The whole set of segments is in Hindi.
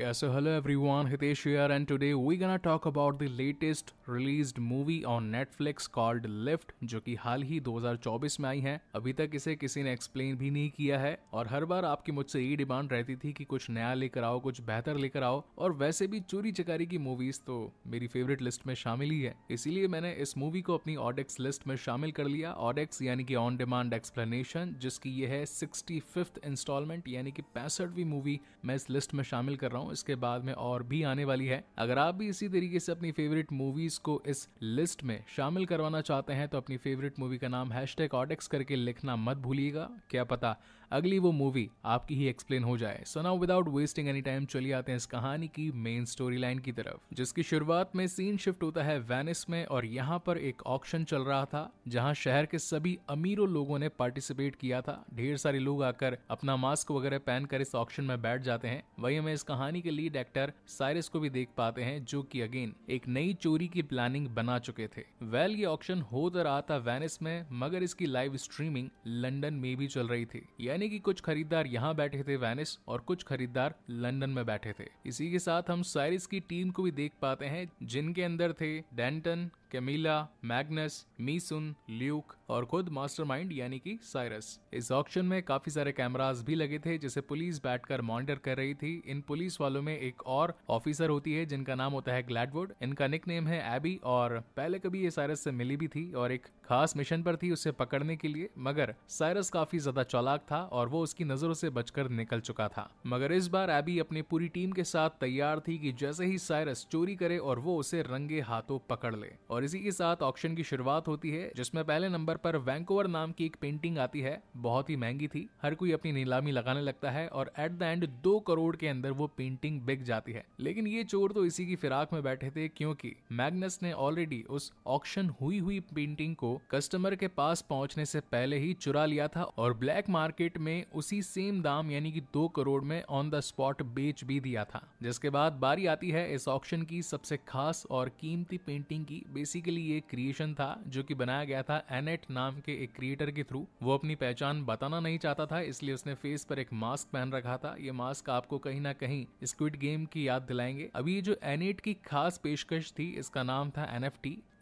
Yeah, so hello everyone, Hitesh here and today we're gonna talk about the latest released movie on Netflix called Lift जो कि हाल ही 2024 में आई है अभी तक इसे किसी ने एक्सप्लेन भी नहीं किया है और हर बार आपकी मुझसे यही डिमांड रहती थी कि कुछ नया लेकर आओ कुछ बेहतर लेकर आओ और वैसे भी चोरी चकारी की मूवीज तो मेरी फेवरेट लिस्ट में शामिल ही है इसीलिए मैंने इस मूवी को अपनी ऑडेक्स लिस्ट में शामिल कर लिया ऑडेक्स यानी कि ऑन डिमांड एक्सप्लेनेशन जिसकी ये है सिक्सटी इंस्टॉलमेंट यानी कि पैंसठवीं मूवी मैं इस लिस्ट में शामिल कर रहा हूँ हूँ इसके बाद में और भी आने वाली है अगर आप भी इसी तरीके से अपनी फेवरेट मूवीज को इस लिस्ट में शामिल करवाना चाहते हैं तो अपनी फेवरेट मूवी का नाम हैश करके लिखना मत भूलिएगा क्या पता अगली वो मूवी आपकी ही एक्सप्लेन हो जाए so now without wasting any time चलिए आते हैं इस कहानी की मेन स्टोरी लाइन की तरफ जिसकी शुरुआत में सीन शिफ्ट होता है वेनिस में और यहाँ पर एक ऑक्शन चल रहा था जहाँ शहर के सभी अमीरों लोगों ने पार्टिसिपेट किया था ढेर सारे लोग आकर अपना मास्क वगैरह पहनकर इस ऑक्शन में बैठ जाते हैं वही हमें इस कहानी कहानी के लीड एक्टर साइरस को भी देख पाते हैं जो कि अगेन एक नई चोरी की प्लानिंग बना चुके थे वेल ये ऑक्शन हो तो रहा था वेनिस में मगर इसकी लाइव स्ट्रीमिंग लंदन में भी चल रही थी यानी कि कुछ खरीदार यहाँ बैठे थे वेनिस और कुछ खरीदार लंदन में बैठे थे इसी के साथ हम साइरिस की टीम को भी देख पाते हैं जिनके अंदर थे Denton Camilla Magnus Misun Luke और खुद मास्टरमाइंड यानी कि साइरस इस ऑक्शन में काफी सारे कैमराज भी लगे थे जिसे पुलिस बैठकर मॉनिटर कर रही थी इन पुलिस वालों में एक और ऑफिसर होती है जिनका नाम होता है ग्लैडवुड इनका निक नेम है एबी और पहले कभी ये साइरस से मिली भी थी और एक खास मिशन पर थी उसे पकड़ने के लिए मगर साइरस काफी ज्यादा चौलाक था और वो उसकी नजरों से बचकर निकल चुका था मगर इस बार एबी अपनी पूरी टीम के साथ तैयार थी कि जैसे ही साइरस चोरी करे और वो उसे रंगे हाथों पकड़ ले और और इसी के साथ ऑक्शन की शुरुआत होती है जिसमें पहले नंबर पर वैंकोवर नाम की एक पेंटिंग आती है बहुत ही महंगी थी हर कोई अपनी नीलामी लगाने लगता है और एट द एंड दो करोड़ के अंदर वो पेंटिंग बिक जाती है लेकिन ये चोर तो इसी की फिराक में बैठे थे क्योंकि मैग्नस ने ऑलरेडी उस ऑक्शन हुई हुई पेंटिंग को कस्टमर के पास पहुंचने से पहले ही चुरा लिया था और ब्लैक मार्केट में उसी सेम दाम यानी कि दो करोड़ में ऑन द स्पॉट बेच भी दिया था जिसके बाद बारी आती है इस ऑक्शन की सबसे खास और कीमती पेंटिंग की बेस बेसिकली ये क्रिएशन था जो कि बनाया गया था एनेट नाम के एक क्रिएटर के थ्रू वो अपनी पहचान बताना नहीं चाहता था इसलिए उसने फेस पर एक मास्क पहन रखा था ये मास्क आपको कहीं ना कहीं स्क्विड गेम की याद दिलाएंगे अभी ये जो एनेट की खास पेशकश थी इसका नाम था एन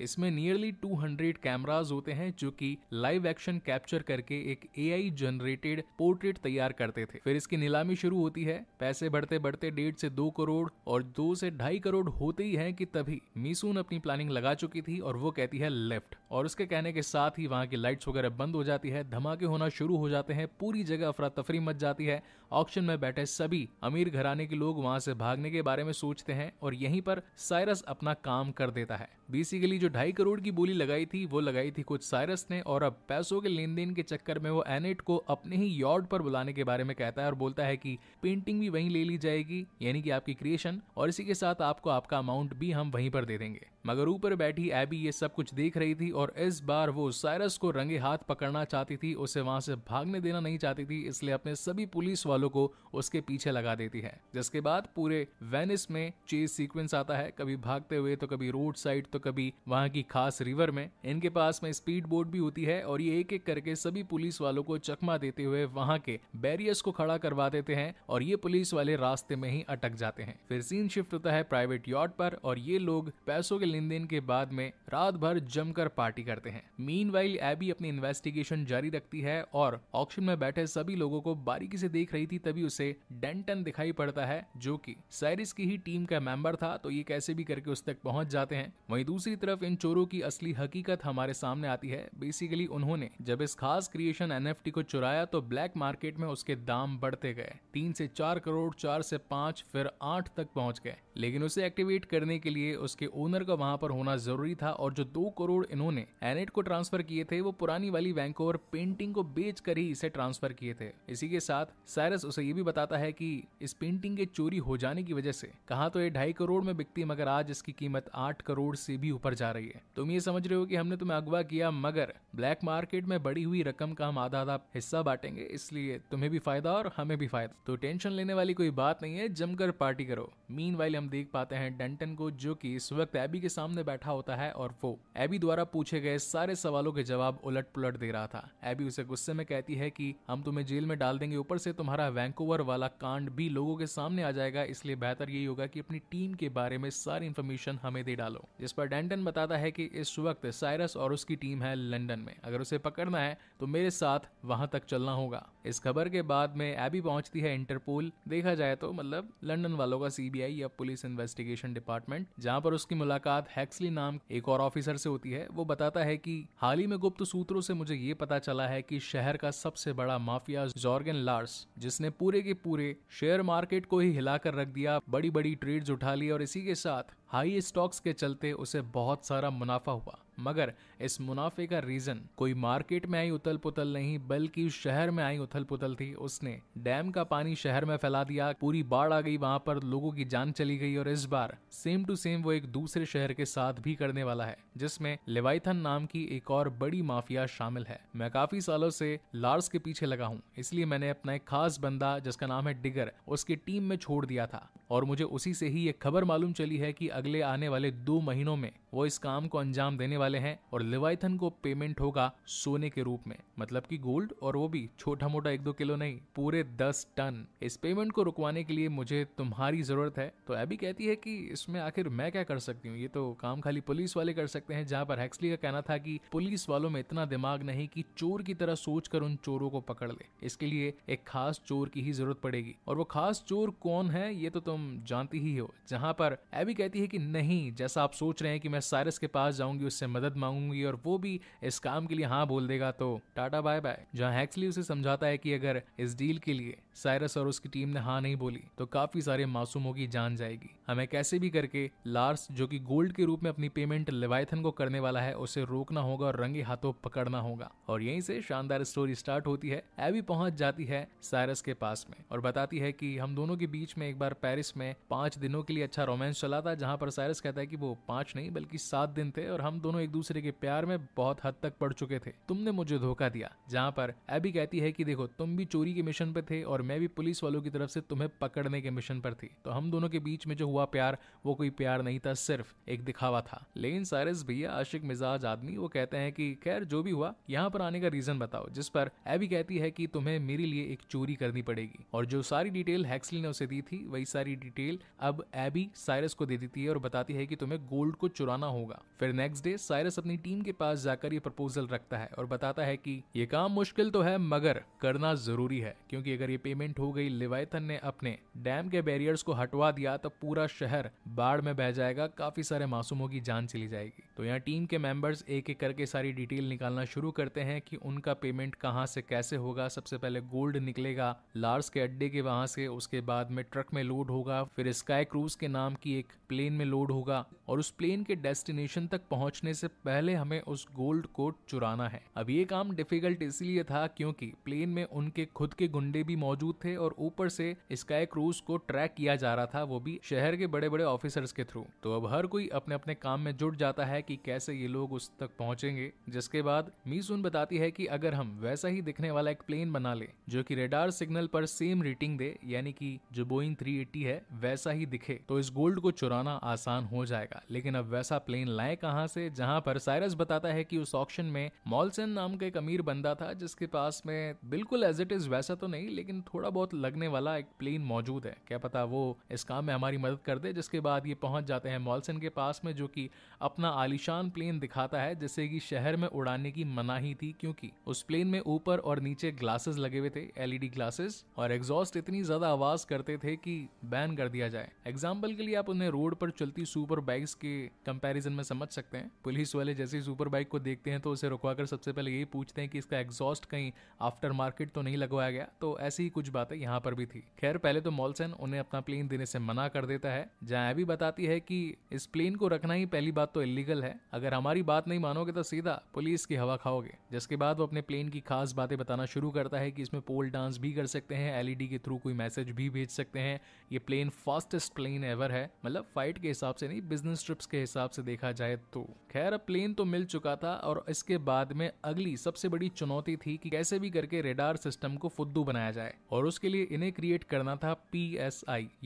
इसमें नियरली 200 कैमराज होते हैं जो कि लाइव एक्शन कैप्चर करके एक आई जनरेटेड पोर्ट्रेट तैयार करते थे फिर इसकी नीलामी शुरू होती है पैसे बढ़ते बढ़ते डेढ़ से दो करोड़ और दो से ढाई करोड़ होते ही है कि तभी मीसून अपनी प्लानिंग लगा चुकी की थी और वो कहती है लेफ्ट और उसके कहने के साथ ही वहां की लाइट्स वगैरह बंद हो जाती है धमाके होना शुरू हो जाते हैं पूरी जगह अफरा तफरी मच जाती है ऑक्शन में बैठे सभी अमीर घराने के लोग वहां से भागने के बारे में सोचते हैं और यहीं पर साइरस अपना काम कर देता है बेसिकली जो ढाई करोड़ की बोली लगाई थी वो लगाई थी कुछ साइरस ने और अब पैसों के लेन देन के चक्कर में वो एनेट को अपने ही यॉर्ड पर बुलाने के बारे में कहता है और बोलता है की पेंटिंग भी वही ले ली जाएगी यानी कि आपकी क्रिएशन और इसी के साथ आपको आपका अमाउंट भी हम वहीं पर दे देंगे मगर ऊपर बैठी एबी ये सब कुछ देख रही थी और इस बार वो साइरस को रंगे हाथ पकड़ना चाहती थी उसे वहां से भागने देना नहीं चाहती थी इसलिए अपने सभी पुलिस वालों को उसके पीछे लगा देती है जिसके बाद पूरे वेनिस में चेज सीक्वेंस आता है कभी भागते हुए तो कभी रोड साइड तो कभी वहां की खास रिवर में इनके पास में स्पीड बोट भी होती है और ये एक एक करके सभी पुलिस वालों को चकमा देते हुए वहां के बैरियर्स को खड़ा करवा देते हैं और ये पुलिस वाले रास्ते में ही अटक जाते हैं फिर सीन शिफ्ट होता है प्राइवेट यॉट पर और ये लोग पैसों के लेन देन के बाद में रात भर जमकर पार्टी करते हैं मीन वाइल एबी अपनी इन्वेस्टिगेशन जारी रखती है और ऑक्शन में बैठे सभी लोगों को बारीकी से देख रही थी तभी उसे डेंटन दिखाई पड़ता है जो कि सैरिस की ही टीम का मेंबर था तो ये कैसे भी करके उस तक पहुंच जाते हैं वही दूसरी तरफ इन चोरों की असली हकीकत हमारे सामने आती है बेसिकली उन्होंने जब इस खास क्रिएशन एन को चुराया तो ब्लैक मार्केट में उसके दाम बढ़ते गए तीन से चार करोड़ चार से पांच फिर आठ तक पहुंच गए लेकिन उसे एक्टिवेट करने के लिए उसके ओनर का वहां पर होना जरूरी था और जो दो करोड़ इन्होंने एनेट को ट्रांसफर किए थे वो पुरानी वाली वैंकोवर पेंटिंग को बेच कर ही इसे ट्रांसफर किए थे इसी के साथ साइरस उसे ये भी बताता है कि इस पेंटिंग के चोरी हो जाने की वजह से कहा तो ये ढाई करोड़ में बिकती मगर आज इसकी कीमत आठ करोड़ से भी ऊपर जा रही है तुम ये समझ रहे हो कि हमने तुम्हें अगवा किया मगर ब्लैक मार्केट में बड़ी हुई रकम का हम आधा आधा हिस्सा बांटेंगे इसलिए तुम्हें भी फायदा और हमें भी फायदा तो टेंशन लेने वाली कोई बात नहीं है जमकर पार्टी करो मीन हम देख पाते हैं डेंटन को जो कि इस वक्त एबी के सामने बैठा होता है और वो एबी द्वारा पूछे गए सारे सवालों के जवाब उलट पुलट दे रहा था एबी उसे गुस्से में कहती है कि हम तुम्हें जेल में डाल देंगे ऊपर से तुम्हारा वैंकूवर वाला कांड भी लोगों के सामने आ जाएगा इसलिए बेहतर यही होगा की अपनी टीम के बारे में सारी इन्फॉर्मेशन हमें दे डालो जिस पर डेंटन बताता है की इस वक्त साइरस और उसकी टीम है लंडन में अगर उसे पकड़ना है तो मेरे साथ वहां तक चलना होगा इस खबर के बाद में एबी पहुंचती है इंटरपोल देखा जाए तो मतलब लंदन वालों का सीबीआई या पुलिस पुलिस इन्वेस्टिगेशन डिपार्टमेंट जहां पर उसकी मुलाकात हैक्सली नाम एक और ऑफिसर से होती है वो बताता है कि हाल ही में गुप्त सूत्रों से मुझे ये पता चला है कि शहर का सबसे बड़ा माफिया जॉर्गन लार्स जिसने पूरे के पूरे शेयर मार्केट को ही हिलाकर रख दिया बड़ी बड़ी ट्रेड्स उठा ली और इसी के साथ हाई स्टॉक्स के चलते उसे बहुत सारा मुनाफा हुआ मगर इस मुनाफे का रीजन कोई मार्केट में आई उथल पुथल नहीं बल्कि शहर में आई उथल पुथल थी उसने डैम का पानी शहर में फैला दिया पूरी बाढ़ आ गई वहां पर लोगों की जान चली गई और इस बार सेम टू सेम वो एक दूसरे शहर के साथ भी करने वाला है जिसमें लेवाइथन नाम की एक और बड़ी माफिया शामिल है मैं काफी सालों से लार्स के पीछे लगा हूँ इसलिए मैंने अपना एक खास बंदा जिसका नाम है डिगर उसकी टीम में छोड़ दिया था और मुझे उसी से ही ये खबर मालूम चली है कि अगले आने वाले दो महीनों में वो इस काम को अंजाम देने वाले हैं और लिवाइथन को पेमेंट होगा सोने के रूप में मतलब कि गोल्ड और वो भी छोटा मोटा एक दो किलो नहीं पूरे दस टन इस पेमेंट को रुकवाने के लिए मुझे तुम्हारी जरूरत है तो अभी कहती है कि इसमें आखिर मैं क्या कर सकती हूँ ये तो काम खाली पुलिस वाले कर सकते हैं जहाँ पर हैक्सली का कहना था कि पुलिस वालों में इतना दिमाग नहीं कि चोर की तरह सोच उन चोरों को पकड़ ले इसके लिए एक खास चोर की ही जरूरत पड़ेगी और वो खास चोर कौन है ये तो तुम तुम जानती ही हो जहां पर एबी कहती है कि नहीं जैसा आप सोच रहे हैं कि मैं साइरस के पास जाऊंगी उससे मदद मांगूंगी और वो भी इस काम के लिए हाँ बोल देगा तो टाटा बाय बाय जहाँ हैक्सली उसे समझाता है कि अगर इस डील के लिए साइरस और उसकी टीम ने हाँ नहीं बोली तो काफी सारे मासूमों की जान जाएगी हमें कैसे भी करके लार्स जो कि गोल्ड के रूप में अपनी पेमेंट लेवाइथन को करने वाला है उसे रोकना होगा और रंगे हाथों पकड़ना होगा और यहीं से शानदार स्टोरी स्टार्ट होती है एवी पहुंच जाती है साइरस के पास में और बताती है कि हम दोनों के बीच में एक बार पेरिस में पांच दिनों के लिए अच्छा रोमांस चला था जहां पर साइरस कहता है कि वो पांच नहीं बल्कि सात दिन थे और हम दोनों एक दूसरे के प्यार में बहुत हद तक पड़ चुके थे तुमने मुझे धोखा दिया जहाँ पर एबी कहती है की देखो तुम भी चोरी के मिशन पे थे और मैं भी पुलिस वालों की तरफ से तुम्हें पकड़ने के मिशन पर थी तो हम दोनों के बीच में जो हुआ प्यार वो कोई प्यार नहीं था सिर्फ एक दिखावा था लेकिन सारिस भैया आशिक मिजाज आदमी वो कहते हैं कि खैर जो भी हुआ यहाँ पर आने का रीजन बताओ जिस पर एबी कहती है कि तुम्हें मेरे लिए एक चोरी करनी पड़ेगी और जो सारी डिटेल हैक्सली ने उसे दी थी वही सारी डिटेल अब एबी साइरस को दे देती है और बताती है कि तुम्हें गोल्ड को चुराना होगा फिर नेक्स्ट डे साइरस अपनी टीम के पास जाकर ये प्रपोजल रखता है और बताता है कि ये काम मुश्किल तो है मगर करना जरूरी है क्योंकि अगर ये पेमेंट इम्प्लीमेंट हो गई लिवायतन ने अपने डैम के बैरियर्स को हटवा दिया तो पूरा शहर बाढ़ में बह जाएगा काफी सारे मासूमों की जान चली जाएगी तो यहाँ टीम के मेंबर्स एक एक करके सारी डिटेल निकालना शुरू करते हैं कि उनका पेमेंट कहाँ से कैसे होगा सबसे पहले गोल्ड निकलेगा लार्स के अड्डे के वहां से उसके बाद में ट्रक में लोड होगा फिर स्काई क्रूज के नाम की एक प्लेन में लोड होगा और उस प्लेन के डेस्टिनेशन तक पहुंचने से पहले हमें उस गोल्ड को चुराना है अब ये काम डिफिकल्ट इसलिए था क्योंकि प्लेन में उनके खुद के गुंडे भी मौजूद थे और ऊपर से स्काई क्रूज को ट्रैक किया जा रहा था वो भी शहर के बड़े बड़े ऑफिसर्स के थ्रू तो अब हर कोई अपने अपने काम में जुट जाता है कि कैसे ये लोग उस तक पहुंचेंगे जिसके बाद मीसून बताती है कि अगर हम वैसा ही दिखने वाला एक प्लेन बना ले जो कि रेडार सिग्नल पर सेम रेटिंग दे यानी कि जो बोइंग 380 है वैसा ही दिखे तो इस गोल्ड को चुराना आसान हो जाएगा का लेकिन अब वैसा प्लेन लाए कहां से जहां पर साइरस बताता है कि उस ऑक्शन में मॉलसन नाम का एक अमीर बंदा था जिसके पास में बिल्कुल एज इट इज वैसा तो नहीं लेकिन थोड़ा बहुत लगने वाला एक प्लेन मौजूद है क्या पता वो इस काम में हमारी मदद कर दे जिसके बाद ये पहुंच जाते हैं मॉलसन के पास में जो कि अपना आलिशान प्लेन दिखाता है जिससे कि शहर में उड़ाने की मनाही थी क्योंकि उस प्लेन में ऊपर और नीचे ग्लासेस लगे हुए थे एलईडी ग्लासेस और एग्जॉस्ट इतनी ज्यादा आवाज करते थे कि बैन कर दिया जाए एग्जाम्पल के लिए आप उन्हें रोड पर चलती सुपर बाइक पुलिस के कंपैरिजन में समझ सकते हैं पुलिस वाले जैसे ही सुपर बाइक को देखते हैं तो उसे रुकवाकर सबसे पहले यही पूछते हैं कि इसका एग्जॉस्ट कहीं आफ्टर मार्केट तो नहीं लगवाया गया तो ऐसी ही कुछ बातें यहाँ पर भी थी खैर पहले तो मॉलसन उन्हें अपना प्लेन देने से मना कर देता है जहाँ भी बताती है कि इस प्लेन को रखना ही पहली बात तो इलीगल है अगर हमारी बात नहीं मानोगे तो सीधा पुलिस की हवा खाओगे जिसके बाद वो अपने प्लेन की खास बातें बताना शुरू करता है कि इसमें पोल डांस भी कर सकते हैं एलईडी e के थ्रू कोई मैसेज भी भेज सकते हैं ये प्लेन फास्टेस्ट प्लेन एवर है मतलब फाइट के हिसाब से नहीं बिजनेस स्ट्रिप्स के हिसाब से देखा जाए तो खैर अब प्लेन तो मिल चुका था और इसके बाद में अगली सबसे बड़ी चुनौती थी कि कैसे भी करके रेडार सिस्टम को फुद्दू बनाया जाए और उसके लिए इन्हें क्रिएट करना था पी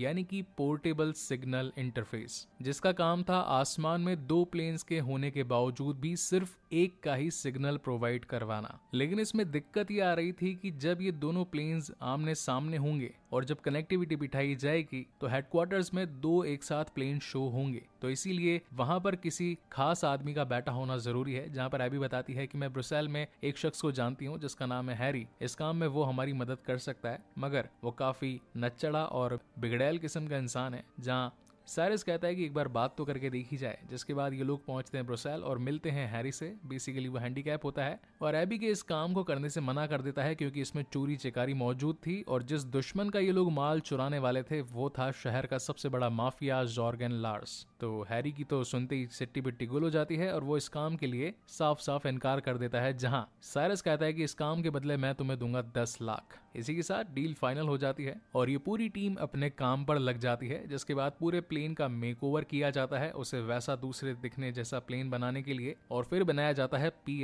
यानी कि पोर्टेबल सिग्नल इंटरफेस जिसका काम था आसमान में दो प्लेन्स के होने के बावजूद भी सिर्फ एक का ही सिग्नल प्रोवाइड करवाना लेकिन इसमें दिक्कत ये आ रही थी कि जब ये दोनों प्लेन्स आमने सामने होंगे और जब कनेक्टिविटी बिठाई जाएगी तो हेडक्वार्टर्स में दो एक साथ प्लेन शो होंगे तो इसीलिए वहां पर किसी खास आदमी का बैठा होना जरूरी है जहां पर एबी बताती है कि मैं ब्रुसेल में एक शख्स को जानती हूँ जिसका नाम है हैरी इस काम में वो हमारी मदद कर सकता है मगर वो काफी नचड़ा और बिगड़ैल किस्म का इंसान है जहाँ साइरस कहता है कि एक बार बात तो करके देखी जाए जिसके बाद ये लोग पहुंचते हैं ब्रोसेल और मिलते हैं हैरी से बेसिकली वो हैंडीकैप होता है और एबी के इस काम को करने से मना कर देता है क्योंकि इसमें चोरी चिकारी मौजूद थी और जिस दुश्मन का ये लोग माल चुराने वाले थे वो था शहर का सबसे बड़ा माफिया जॉर्गन लार्स तो हैरी की तो सुनते ही सिट्टी बिट्टी गुल हो जाती है और वो इस काम के लिए साफ साफ इनकार कर देता है जहाँ साइरस कहता है कि इस काम के बदले मैं तुम्हें दूंगा दस लाख इसी के साथ डील फाइनल हो जाती है और ये पूरी टीम अपने काम पर लग जाती है जिसके बाद पूरे प्लेन का मेक किया जाता है उसे वैसा दूसरे दिखने जैसा प्लेन बनाने के लिए और फिर बनाया जाता है पी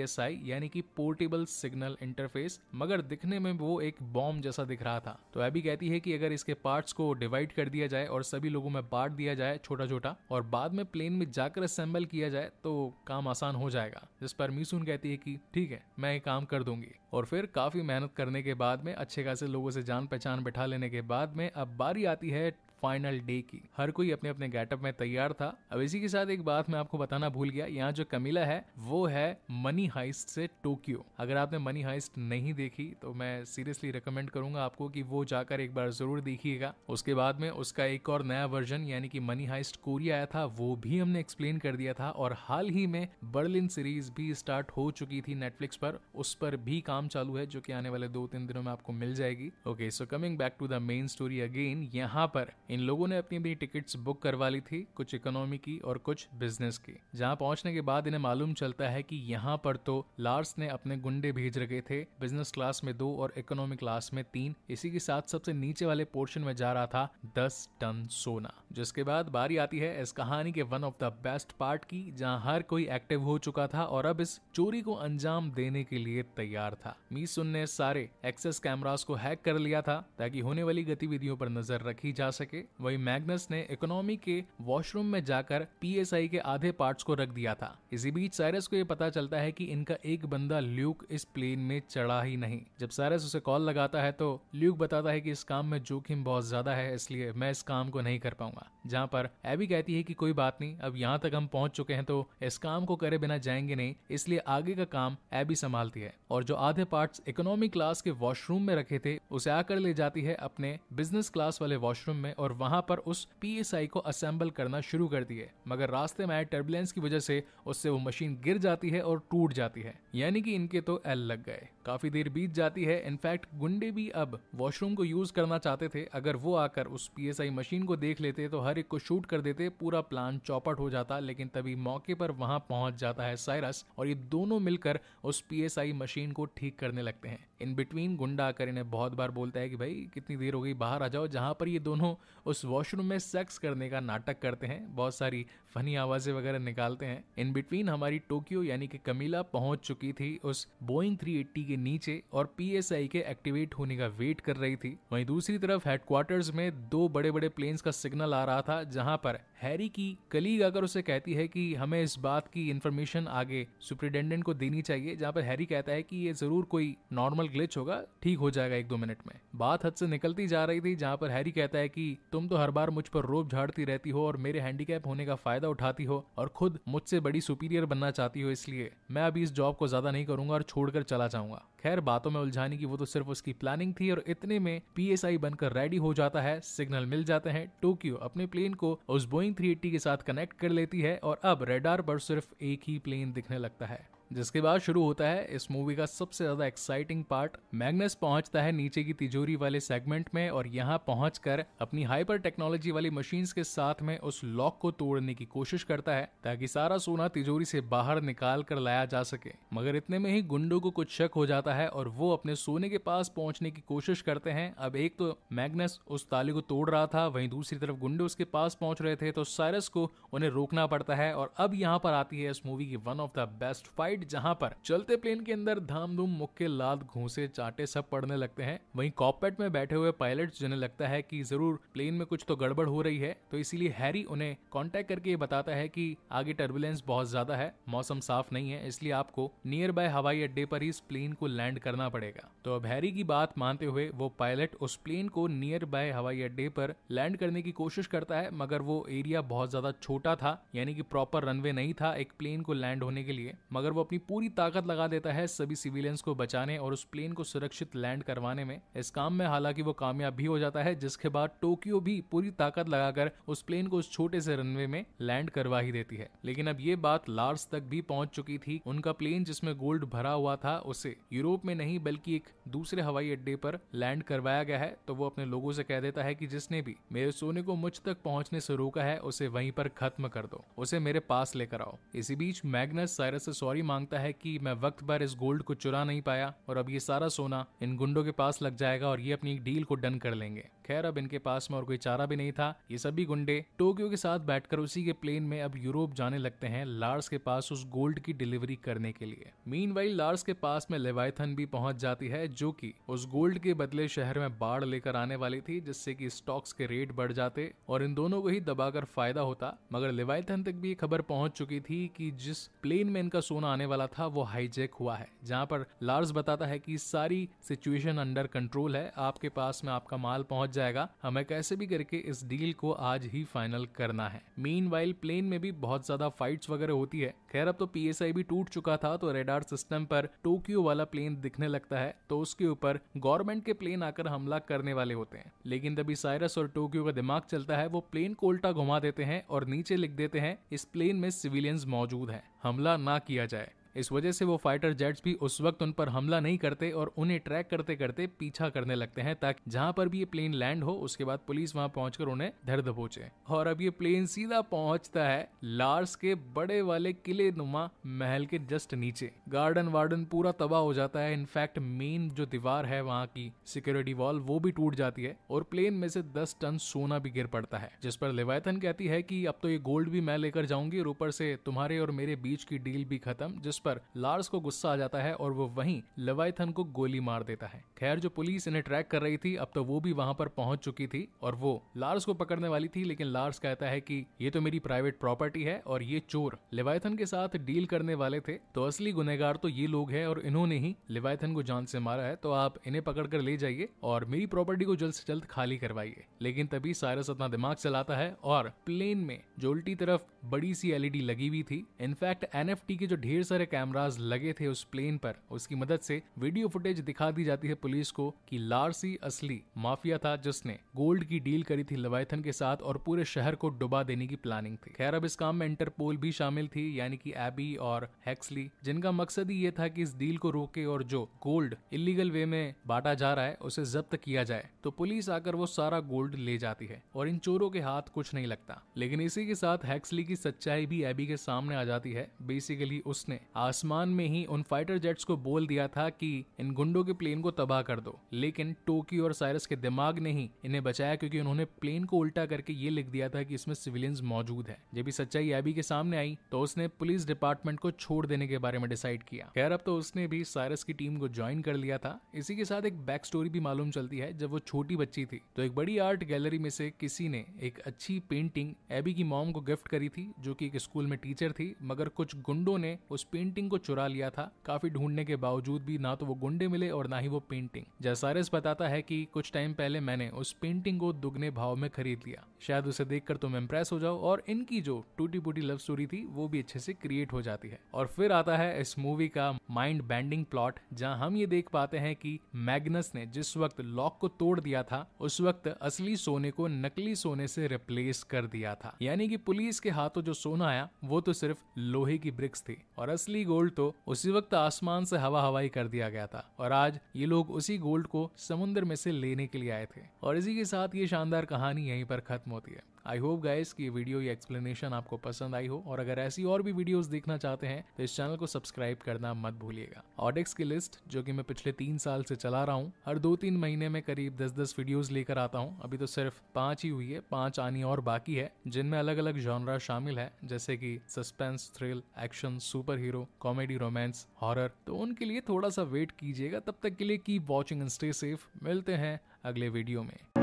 यानी कि पोर्टेबल सिग्नल इंटरफेस मगर दिखने में वो एक बॉम्ब जैसा दिख रहा था तो अभी कहती है कि अगर इसके पार्ट्स को डिवाइड कर दिया जाए और सभी लोगों में बांट दिया जाए छोटा छोटा और बाद में प्लेन में जाकर असेंबल किया जाए तो काम आसान हो जाएगा जिस पर मीसून कहती है कि ठीक है मैं ये काम कर दूंगी और फिर काफी मेहनत करने के बाद में अच्छे खासे लोगों से जान पहचान बैठा लेने के बाद में अब बारी आती है फाइनल डे की हर कोई अपने अपने गेटअप में तैयार था अब इसी के साथ एक बात मैं आपको बताना भूल गया यहाँ जो कमिला है वो है मनी हाइस्ट से टोक्यो अगर आपने मनी हाइस्ट नहीं देखी तो मैं सीरियसली रिकमेंड करूंगा आपको कि वो जाकर एक बार जरूर देखिएगा उसके बाद में उसका एक और नया वर्जन यानी कि मनी हाइस्ट कोरिया आया था वो भी हमने एक्सप्लेन कर दिया था और हाल ही में बर्लिन सीरीज भी स्टार्ट हो चुकी थी नेटफ्लिक्स पर उस पर भी काम चालू है जो कि आने वाले दो तीन दिनों में आपको मिल जाएगी okay so coming back to the main story again यहाँ पर इन लोगों ने अपनी अपनी टिकट्स बुक करवा ली थी कुछ इकोनॉमी की और कुछ बिजनेस की जहाँ पहुंचने के बाद इन्हें मालूम चलता है कि यहाँ पर तो लार्स ने अपने गुंडे भेज रखे थे बिजनेस क्लास में दो और इकोनॉमी क्लास में तीन इसी के साथ सबसे नीचे वाले पोर्शन में जा रहा था दस टन सोना जिसके बाद बारी आती है इस कहानी के one of the best part की जहाँ हर कोई एक्टिव हो चुका था और अब इस चोरी को अंजाम देने के लिए तैयार था मीसुन ने सारे एक्सेस कैमरास को हैक कर लिया था ताकि होने वाली गतिविधियों पर नजर रखी जा सके सके वही मैग्नस ने इकोनॉमी के वॉशरूम में जाकर पीएसआई के आधे पार्ट्स को रख दिया था इसी बीच साइरस को यह पता चलता है कि इनका एक बंदा ल्यूक इस प्लेन में चढ़ा ही नहीं जब साइरस उसे कॉल लगाता है तो ल्यूक बताता है कि इस काम में जोखिम बहुत ज्यादा है इसलिए मैं इस काम को नहीं कर पाऊंगा जहाँ पर एबी कहती है कि कोई बात नहीं अब यहाँ तक हम पहुंच चुके हैं तो इस काम को करे बिना जाएंगे नहीं इसलिए आगे का काम एबी संभालती है और जो आधे पार्ट्स इकोनॉमी क्लास के वॉशरूम में रखे थे उसे आकर ले जाती है अपने बिजनेस क्लास वाले वॉशरूम में और और वहां पर उस पीएसआई को असेंबल करना शुरू कर दिए मगर रास्ते में आए टर्बुलेंस की वजह से उससे वो मशीन गिर जाती है और टूट जाती है यानी कि इनके तो एल लग गए काफी देर बीत जाती है इनफैक्ट गुंडे भी अब वॉशरूम को यूज करना चाहते थे अगर वो आकर उस पीएसआई मशीन को देख लेते तो हर एक को शूट कर देते पूरा प्लान चौपट हो जाता लेकिन तभी मौके पर वहां पहुंच जाता है साइरस और ये दोनों मिलकर उस पीएसआई मशीन को ठीक करने लगते हैं इन बिटवीन गुंडा आकर इन्हें बहुत बार बोलता है कि भाई कितनी देर हो गई बाहर आ जाओ जहाँ पर ये दोनों उस वॉशरूम में सेक्स करने का नाटक करते हैं बहुत सारी फनी आवाज़ें वगैरह निकालते हैं इन बिटवीन हमारी टोक्यो यानी कि कमीला पहुंच चुकी थी उस बोइंग 380 के नीचे और पी के एक्टिवेट होने का वेट कर रही थी वहीं दूसरी तरफ हेडक्वार्टर्स में दो बड़े बड़े प्लेन्स का सिग्नल आ रहा था जहां पर हैरी की कलीग अगर उसे कहती है कि हमें इस बात की इन्फॉर्मेशन आगे सुप्रिटेंडेंट को देनी चाहिए जहाँ पर हैरी कहता है कि ये जरूर कोई नॉर्मल ग्लिच होगा ठीक हो जाएगा एक दो मिनट में बात हद से निकलती जा रही थी जहाँ पर हैरी कहता है कि तुम तो हर बार मुझ पर रोप झाड़ती रहती हो और मेरे हैंडीकैप होने का फायदा उठाती हो और खुद मुझसे बड़ी सुपीरियर बनना चाहती हो इसलिए मैं अभी इस जॉब को ज्यादा नहीं करूंगा और छोड़कर चला जाऊंगा खैर बातों में उलझाने की वो तो सिर्फ उसकी प्लानिंग थी और इतने में पी बनकर रेडी हो जाता है सिग्नल मिल जाते हैं टोक्यो अपने प्लेन को उस बोइंग बोइंग 380 के साथ कनेक्ट कर लेती है और अब रेडार पर सिर्फ एक ही प्लेन दिखने लगता है जिसके बाद शुरू होता है इस मूवी का सबसे ज्यादा एक्साइटिंग पार्ट मैग्नस पहुंचता है नीचे की तिजोरी वाले सेगमेंट में और यहाँ पहुंचकर अपनी हाइपर टेक्नोलॉजी वाली मशीन के साथ में उस लॉक को तोड़ने की कोशिश करता है ताकि सारा सोना तिजोरी से बाहर निकाल कर लाया जा सके मगर इतने में ही गुंडों को कुछ शक हो जाता है और वो अपने सोने के पास पहुंचने की कोशिश करते हैं अब एक तो मैग्नस उस ताले को तोड़ रहा था वहीं दूसरी तरफ गुंडे उसके पास पहुंच रहे थे तो साइरस को उन्हें रोकना पड़ता है और अब यहाँ पर आती है इस मूवी की one of the best fight side जहाँ पर चलते प्लेन के अंदर धाम धूम मुक्के लाद घूसे चाटे सब पड़ने लगते हैं वहीं कॉपेट में बैठे हुए पायलट जिन्हें लगता है कि जरूर प्लेन में कुछ तो गड़बड़ हो रही है तो इसीलिए हैरी उन्हें कॉन्टेक्ट करके ये बताता है की आगे टर्बुलेंस बहुत ज्यादा है मौसम साफ नहीं है इसलिए आपको नियर बाय हवाई अड्डे पर ही इस प्लेन को लैंड करना पड़ेगा तो अब हैरी की बात मानते हुए वो पायलट उस प्लेन को नियर बाय हवाई अड्डे पर लैंड करने की कोशिश करता है मगर वो एरिया बहुत ज्यादा छोटा था यानी कि प्रॉपर रनवे नहीं था एक प्लेन को लैंड होने के लिए मगर वो अपनी पूरी ताकत लगा देता है सभी सिविलियंस को बचाने और उस प्लेन को सुरक्षित लैंड करवाने में इस काम में हालांकि वो कामयाब भी हो जाता है जिसके बाद टोक्यो भी पूरी ताकत लगाकर उस प्लेन को उस छोटे से रनवे में लैंड करवा ही देती है लेकिन अब ये बात लार्स तक भी पहुंच चुकी थी उनका प्लेन जिसमें गोल्ड भरा हुआ था उसे यूरोप में नहीं बल्कि एक दूसरे हवाई अड्डे पर लैंड करवाया गया है तो वो अपने लोगों से कह देता है कि जिसने भी मेरे सोने को मुझ तक पहुंचने से रोका है उसे वहीं पर खत्म कर दो उसे मेरे पास लेकर आओ इसी बीच मैग्नस साइरस से सॉरी मांग मांगता है कि मैं वक्त पर इस गोल्ड को चुरा नहीं पाया और अब ये सारा सोना इन गुंडों के पास लग जाएगा और ये अपनी एक डील को डन कर लेंगे खैर अब इनके पास में और कोई चारा भी नहीं था ये सभी गुंडे टोक्यो के साथ बैठकर उसी के प्लेन में अब यूरोप जाने लगते हैं लार्स के पास उस गोल्ड की डिलीवरी करने के लिए मीन लार्स के पास में लेवाइथन भी पहुंच जाती है जो की उस गोल्ड के बदले शहर में बाढ़ लेकर आने वाली थी जिससे की स्टॉक्स के रेट बढ़ जाते और इन दोनों को ही दबाकर फायदा होता मगर लेवाइथन तक भी खबर पहुंच चुकी थी कि जिस प्लेन में इनका सोना आने वाला था वो हाईजेक हुआ है जहाँ पर लार्स बताता है कि सारी सिचुएशन अंडर कंट्रोल है आपके पास में आपका माल पहुंच जाएगा हमें कैसे भी करके इस डील को आज ही फाइनल करना है मीन प्लेन में भी बहुत ज्यादा फाइट्स वगैरह होती है खैर अब तो पीएसआई भी टूट चुका था तो रेडार सिस्टम पर टोक्यो वाला प्लेन दिखने लगता है तो उसके ऊपर गवर्नमेंट के प्लेन आकर हमला करने वाले होते हैं लेकिन तभी साइरस और टोक्यो का दिमाग चलता है वो प्लेन को उल्टा घुमा देते हैं और नीचे लिख देते हैं इस प्लेन में सिविलियंस मौजूद है हमला ना किया जाए इस वजह से वो फाइटर जेट्स भी उस वक्त उन पर हमला नहीं करते और उन्हें ट्रैक करते करते पीछा करने लगते हैं ताकि जहां पर भी ये प्लेन लैंड हो उसके बाद पुलिस वहां पहुंचकर उन्हें धर दबोचे और अब ये प्लेन सीधा पहुंचता है लार्स के बड़े वाले किले नुमा महल के जस्ट नीचे गार्डन वार्डन पूरा तबाह हो जाता है इनफैक्ट मेन जो दीवार है वहाँ की सिक्योरिटी वॉल वो भी टूट जाती है और प्लेन में से दस टन सोना भी गिर पड़ता है जिस पर लिवायतन कहती है की अब तो ये गोल्ड भी मैं लेकर जाऊंगी और ऊपर से तुम्हारे और मेरे बीच की डील भी खत्म जिस उस पर लार्स को गुस्सा आ जाता है और वो वहीं लवाइथन को गोली मार देता है खैर जो पुलिस इन्हें ट्रैक कर रही थी अब तो वो भी वहां पर पहुंच चुकी थी और वो लार्स को पकड़ने वाली थी लेकिन लार्स कहता है कि ये तो मेरी प्राइवेट प्रॉपर्टी है और ये चोर लेवाइथन के साथ डील करने वाले थे तो असली गुनेगार तो ये लोग हैं और इन्होंने ही लेवाइथन को जान से मारा है तो आप इन्हें पकड़ कर ले जाइए और मेरी प्रॉपर्टी को जल्द से जल्द खाली करवाइए लेकिन तभी सायरस अपना दिमाग चलाता है और प्लेन में जो उल्टी तरफ बड़ी सी एलईडी लगी हुई थी इनफैक्ट एनएफटी के जो ढेर सारे कैमराज लगे थे उस प्लेन पर उसकी मदद से वीडियो फुटेज दिखा दी जाती है पुलिस को कि लार्सी असली माफिया था जिसने गोल्ड की डील करी थी लवायथन के साथ और पूरे शहर को डुबा देने की प्लानिंग थी खैर अब इस काम में इंटरपोल भी शामिल थी यानी कि एबी और हेक्सली जिनका मकसद ही ये था कि इस डील को रोके और जो गोल्ड इलीगल वे में बांटा जा रहा है उसे जब्त किया जाए तो पुलिस आकर वो सारा गोल्ड ले जाती है और इन चोरों के हाथ कुछ नहीं लगता लेकिन इसी के साथ हेक्सली की सच्चाई भी एबी के सामने आ जाती है बेसिकली उसने आसमान में ही उन फाइटर जेट्स को बोल दिया था कि इन गुंडों के प्लेन को तबाह कर दो लेकिन टोकी और साइरस के दिमाग ने ही इन्हें बचाया क्योंकि उन्होंने प्लेन को उल्टा करके ये लिख दिया था कि इसमें सिविलियंस मौजूद है जब ये सच्चाई एबी के सामने आई तो उसने पुलिस डिपार्टमेंट को छोड़ देने के बारे में डिसाइड किया खैर अब तो उसने भी साइरस की टीम को ज्वाइन कर लिया था इसी के साथ एक बैक स्टोरी भी मालूम चलती है जब वो छोटी बच्ची थी तो एक बड़ी आर्ट गैलरी में से किसी ने एक अच्छी पेंटिंग एबी की मॉम को गिफ्ट करी थी जो की एक स्कूल में टीचर थी मगर कुछ गुंडों ने उस पेंटिंग पेंटिंग को चुरा लिया था काफी ढूंढने के बावजूद भी ना तो वो गुंडे मिले और ना ही वो पेंटिंग जैसारिस बताता है कि कुछ टाइम पहले मैंने उस पेंटिंग को दुगने भाव में खरीद लिया शायद उसे देखकर तुम इम्प्रेस हो जाओ और इनकी जो टूटी फूटी लव स्टोरी थी वो भी अच्छे से क्रिएट हो जाती है और फिर आता है इस मूवी का माइंड बैंडिंग प्लॉट जहाँ हम ये देख पाते हैं कि मैग्नस ने जिस वक्त लॉक को तोड़ दिया था उस वक्त असली सोने को नकली सोने से रिप्लेस कर दिया था यानी कि पुलिस के हाथों जो सोना आया वो तो सिर्फ लोहे की ब्रिक्स थी और असली असली गोल्ड तो उसी वक्त आसमान से हवा हवाई कर दिया गया था और आज ये लोग उसी गोल्ड को समुन्द्र में से लेने के लिए आए थे और इसी के साथ ये शानदार कहानी यहीं पर खत्म होती है आई होप गाइस कि ये वीडियो या एक्सप्लेनेशन आपको पसंद आई हो और अगर ऐसी और भी वीडियोस देखना चाहते हैं तो इस चैनल को सब्सक्राइब करना मत भूलिएगा ऑडेक्स की लिस्ट जो कि मैं पिछले तीन साल से चला रहा हूँ हर दो तीन महीने में करीब दस दस वीडियोज लेकर आता हूँ अभी तो सिर्फ पांच ही हुई है पांच आनी और बाकी है जिनमें अलग अलग जॉनरा शामिल है जैसे की suspense thrill action super hero comedy romance horror तो उनके लिए थोड़ा सा वेट कीजिएगा तब तक के लिए keep watching and stay safe मिलते हैं अगले वीडियो में